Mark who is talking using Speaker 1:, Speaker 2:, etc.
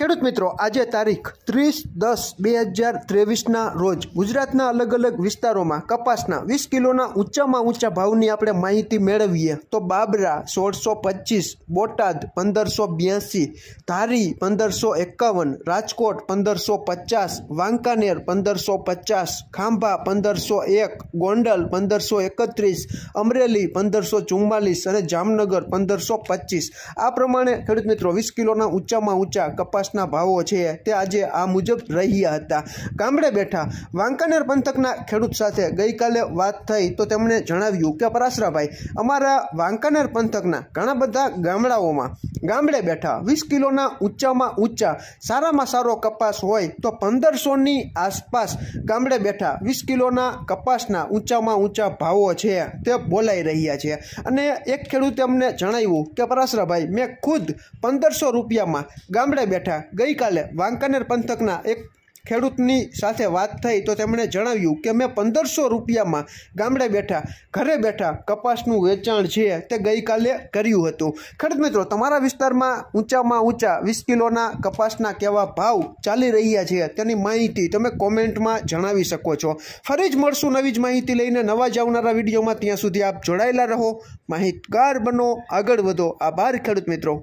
Speaker 1: ખેડૂત મિત્રો આજે તારીખ ત્રીસ દસ બે હજાર ત્રેવીસના રોજ ગુજરાતના અલગ અલગ વિસ્તારોમાં કપાસના વીસ કિલોના ઊંચામાં ઊંચા ભાવની આપણે માહિતી મેળવીએ તો બાબરા સોળસો પચીસ બોટાદ પંદરસો બ્યાસી ધારી પંદરસો એકાવન રાજકોટ પંદરસો પચાસ વાંકાનેર પંદરસો પચાસ ખાંભા પંદરસો એક ગોંડલ પંદરસો એકત્રીસ અમરેલી પંદરસો ચુમ્માલીસ અને જામનગર પંદરસો પચીસ આ પ્રમાણે ખેડૂત મિત્રો વીસ કિલોના ઊંચામાં ઊંચા કપાસ કપાસના ભાવો છે તે આજે આ મુજબ રહ્યા હતા ગામડે બેઠા વાંકાનેર પંથકના ખેડૂત સાથે ગઈકાલે વાત થઈ તો તેમણે જણાવ્યું કે પરાશરાભાઈ અમારા વાંકાનેર પંથકના ઘણા બધા ગામડાઓમાં ગામડે બેઠા વીસ કિલોના ઊંચામાં ઊંચા સારામાં સારો કપાસ હોય તો પંદરસોની આસપાસ ગામડે બેઠા વીસ કિલોના કપાસના ઊંચામાં ઊંચા ભાવો છે તે બોલાઈ રહ્યા છે અને એક ખેડૂતે અમને જણાવ્યું કે પરાશરાભાઈ મેં ખુદ પંદરસો રૂપિયામાં ગામડે બેઠા ગઈકાલે વાંકાનેર પંથકના એક ખેડૂતની સાથે વાત થઈ તો તેમણે જણાવ્યું કે મેં પંદરસો રૂપિયામાં ગામડે બેઠા ઘરે બેઠા કપાસનું વેચાણ છે તે ગઈકાલે કર્યું હતું ખેડૂત મિત્રો તમારા વિસ્તારમાં ઊંચામાં ઊંચા વીસ કિલોના કપાસના કેવા ભાવ ચાલી રહ્યા છે તેની માહિતી તમે કોમેન્ટમાં જણાવી શકો છો ફરી જ મળશું નવી જ માહિતી લઈને નવા જ આવનારા વિડીયોમાં ત્યાં સુધી આપ જોડાયેલા રહો માહિતગાર બનો આગળ વધો આભાર ખેડૂત મિત્રો